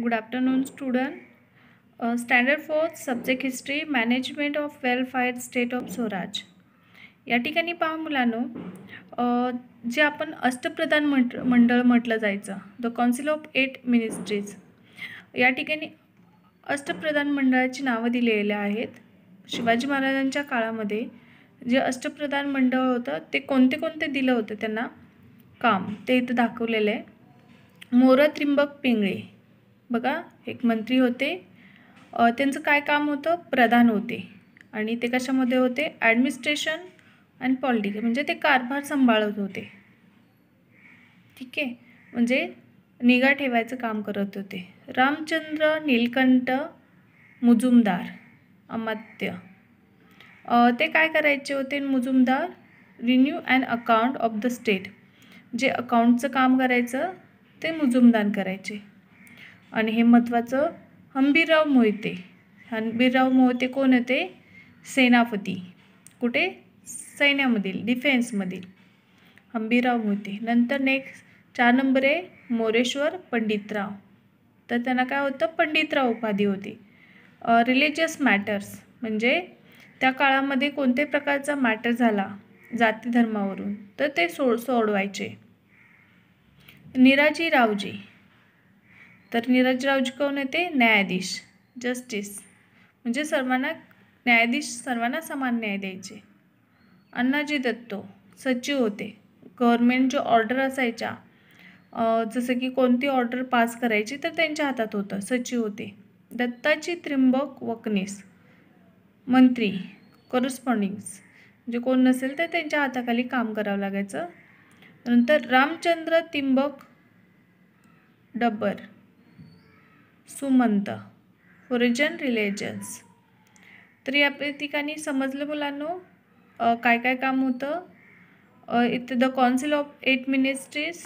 good afternoon student standard fourth subject history management of welfare state of Swaraj या ठिकाणी पहा मुलांनो जे आपण अष्टप्रधान मंड मंडळ म्हटलं जायचं the council of eight ministries या ठिकाणी अष्टप्रधान मंडळाची नावं दिलेली आहेत शिवाजी महाराजांच्या काळामध्ये जे अष्टप्रधान मंडळ होतं ते कोणते कोणते दिलं होतं त्यांना काम ते इथं दाखवलेलं आहे मोर त्रिंबक पिंगळे बघा एक मंत्री होते त्यांचं काय काम होतं प्रधान होते आणि ते कशामध्ये होते ॲडमिनिस्ट्रेशन अँड पॉलिटिकल म्हणजे ते कारभार सांभाळत होते ठीक आहे म्हणजे निगा ठेवायचं काम करत होते रामचंद्र नीलकंठ मुजुमदार अमात्य ते काय करायचे होते Mujumdar revenue and account of the state जे अकाउंटचं काम करायचं ते मुजुमदार करायचे आणि हे महत्त्वाचं हंबीरराव मोहिते हंबीरराव मोहिते कोण होते सेनापती कुठे सैन्यामधील डिफेन्समधील हंबीरराव मोहिते नंतर नेक्स्ट चार नंबर आहे मोरेश्वर पंडितराव तर त्यांना काय होतं पंडितराव उपाधी होती रिलिजियस मॅटर्स म्हणजे त्या काळामध्ये कोणत्या प्रकारचा मॅटर झाला जाती धर्मावरून तर ते सो सोडवायचे निराजी रावजी तर नीरज रावजी कोण येते न्यायाधीश जस्टिस म्हणजे सर्वांना न्यायाधीश सर्वांना समान न्याय द्यायचे अण्णाजी दत्तो सचिव होते गव्हर्मेंट जो ऑर्डर असायच्या जसं की कोणती ऑर्डर पास करायची तर त्यांच्या हातात होतं सचिव होते दत्ताची त्रिंबक वकनीस मंत्री करस्पॉन्डिंग्स जे म्हणजे कोण नसेल तर त्यांच्या हाताखाली काम करावं लागायचं नंतर रामचंद्र तिंबक डब्बर सुमंत ओरिजन रिलेजन्स तरी या ठिकाणी समजलं मुलांनो काय काय काम होतं इथं the council of eight ministries